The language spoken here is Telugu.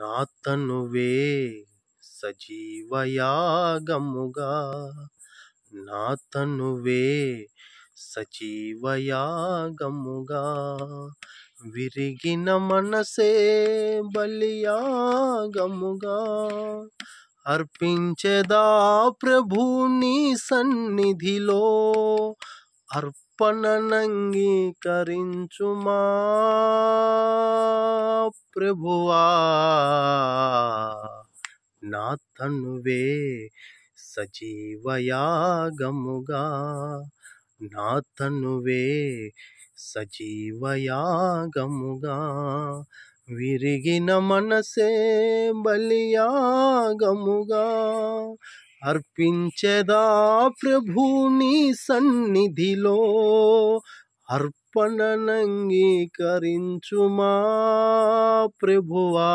నా తనువే సజీవయాగముగా నా తనువే సజీవయాగముగా విరిగిన మనసే బలియాగముగా అర్పించెదా ప్రభు నీ సన్నిధిలో అర్పణనంగీకరించుమా ప్రభువా నా తనువే సజీవయాగముగా నా తనువే సజీవయాగముగా విరిగిన మనసే బలియాగముగా అర్పించదా ప్రభు నీ సన్నిధిలో అర్ప అర్పణనంగీకరించుమా ప్రభువా